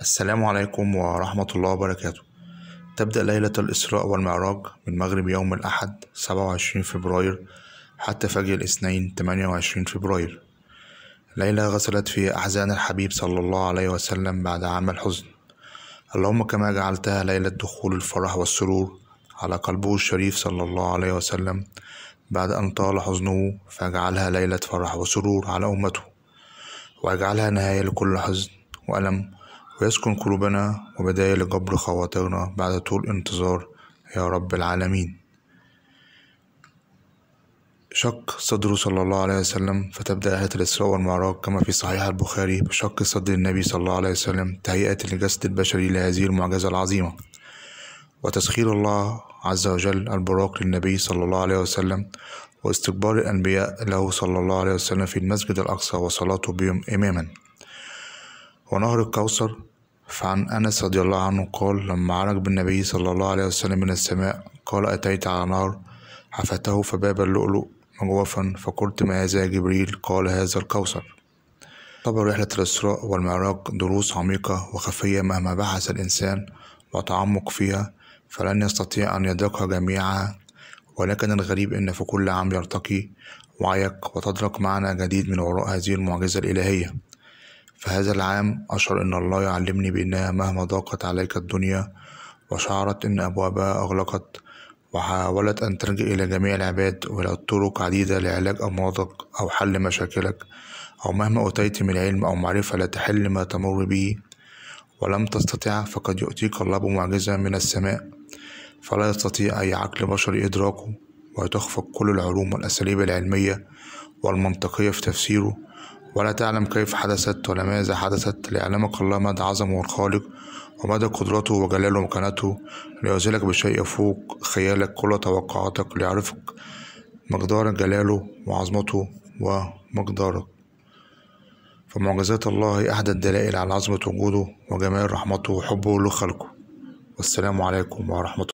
السلام عليكم ورحمة الله وبركاته تبدأ ليلة الإسراء والمعراج من مغرب يوم الأحد 27 فبراير حتى فجر الاثنين 28 فبراير ليلة غسلت في أحزان الحبيب صلى الله عليه وسلم بعد عام الحزن اللهم كما جعلتها ليلة دخول الفرح والسرور على قلبه الشريف صلى الله عليه وسلم بعد أن طال حزنه فاجعلها ليلة فرح وسرور على أمته واجعلها نهاية لكل حزن وألم ويسكن قلوبنا وبداية لجبر خواطرنا بعد طول انتظار يا رب العالمين شق صدره صلى الله عليه وسلم فتبدأ آية الإسراء والمعراج كما في صحيح البخاري بشق صدر النبي صلى الله عليه وسلم تهيئة لجسد البشري لهذه المعجزة العظيمة وتسخير الله عز وجل البراق للنبي صلى الله عليه وسلم واستكبار الأنبياء له صلى الله عليه وسلم في المسجد الأقصى وصلاته بهم إماما ونهر الكوثر فعن أنس رضي الله عنه قال لما عرج بالنبي صلى الله عليه وسلم من السماء قال أتيت على نار حفته فباب اللؤلؤ مجوفا فقلت ما هذا جبريل قال هذا الكوثر تعتبر رحلة الإسراء والمعراج دروس عميقة وخفية مهما بحث الإنسان وتعمق فيها فلن يستطيع أن يدركها جميعها ولكن الغريب أن في كل عام يرتقي وعيك وتدرك معنى جديد من وراء هذه المعجزة الإلهية فهذا العام أشعر أن الله يعلمني بأنها مهما ضاقت عليك الدنيا وشعرت أن أبوابها أغلقت وحاولت أن ترجع إلى جميع العباد وإلى طرق عديدة لعلاج أمراضك أو حل مشاكلك أو مهما أتيت من علم أو معرفة لا تحل ما تمر به ولم تستطع فقد يؤتيك الله بمعجزة من السماء فلا يستطيع أي عقل بشري إدراكه وتخفق كل العلوم والأساليب العلمية والمنطقية في تفسيره ولا تعلم كيف حدثت ولا ماذا حدثت ليعلمك الله مدى عظمه الخالق ومدى قدرته وجلاله ومكانته ليعزلك بشيء يفوق خيالك كل توقعاتك ليعرفك مقدار جلاله وعظمته ومقدارك فمعجزات الله أحد الدلائل على عظمة وجوده وجمال رحمته وحبه لخلقه والسلام عليكم ورحمة الله